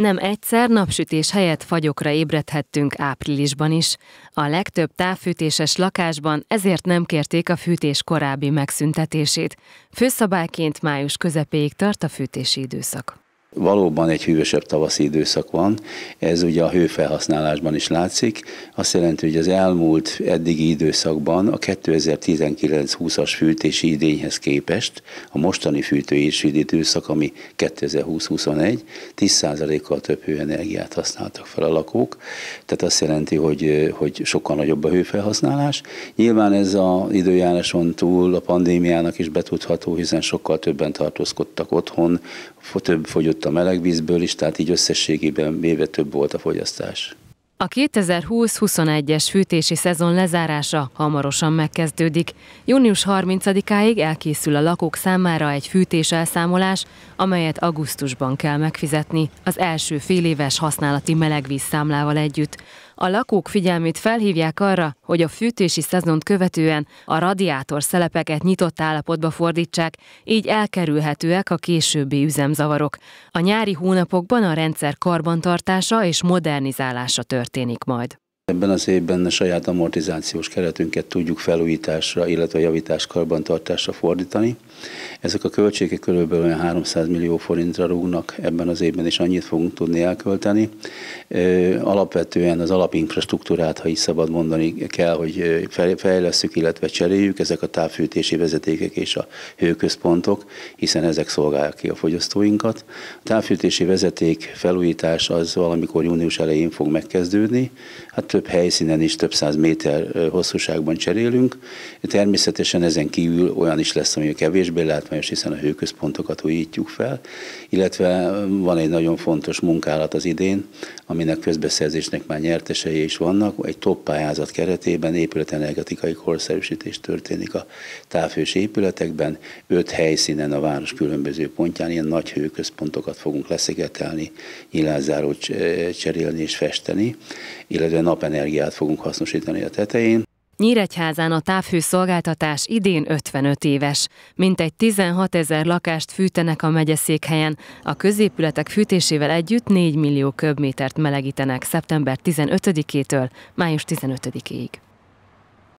Nem egyszer napsütés helyett fagyokra ébredhettünk áprilisban is. A legtöbb távfűtéses lakásban ezért nem kérték a fűtés korábbi megszüntetését. Főszabályként május közepéig tart a fűtési időszak. Valóban egy hűvösebb tavaszi időszak van, ez ugye a hőfelhasználásban is látszik. Azt jelenti, hogy az elmúlt eddigi időszakban a 2019-20-as fűtési idényhez képest a mostani fűtési időszak, ami 2020-21, 10%-kal több hőenergiát használtak fel a lakók, tehát azt jelenti, hogy, hogy sokkal nagyobb a hőfelhasználás. Nyilván ez az időjáráson túl a pandémiának is betudható, hiszen sokkal többen tartózkodtak otthon, több fogyott jött a melegvízből is, tehát így összességében véve több volt a fogyasztás. A 2020-21-es fűtési szezon lezárása hamarosan megkezdődik. Június 30-áig elkészül a lakók számára egy fűtéselszámolás, amelyet augusztusban kell megfizetni, az első féléves használati melegvíz számlával együtt. A lakók figyelmét felhívják arra, hogy a fűtési szezont követően a radiátor szelepeket nyitott állapotba fordítsák, így elkerülhetőek a későbbi üzemzavarok. A nyári hónapokban a rendszer karbantartása és modernizálása történik majd. Ebben az évben a saját amortizációs keretünket tudjuk felújításra, illetve javítás karbantartásra fordítani. Ezek a költségek körülbelül olyan 300 millió forintra rúgnak, ebben az évben is annyit fogunk tudni elkölteni. Alapvetően az alapinfrastruktúrát, ha így szabad mondani, kell, hogy fejlesszük, illetve cseréljük, ezek a távfűtési vezetékek és a hőközpontok, hiszen ezek szolgálják ki a fogyasztóinkat. A távfűtési vezeték felújítás az valamikor június elején fog megkezdődni. Hát több helyszínen is több száz méter hosszúságban cserélünk. Természetesen ezen kívül olyan is lesz, ami kevésbé látványos, hiszen a hőközpontokat újítjuk fel, illetve van egy nagyon fontos munkálat az idén, aminek közbeszerzésnek már nyertesei is vannak. Egy top pályázat keretében épületenergetikai korszerűsítés történik a távhős épületekben, öt helyszínen a város különböző pontján ilyen nagy hőközpontokat fogunk leszigetelni, nyilázárót cserélni és festeni, illetve nap energiát fogunk hasznosítani a tetején. Nyíregyházán a távhőszolgáltatás idén 55 éves. Mintegy 16 ezer lakást fűtenek a megyeszékhelyen. A középületek fűtésével együtt 4 millió köbmétert melegítenek szeptember 15-től május 15-ig.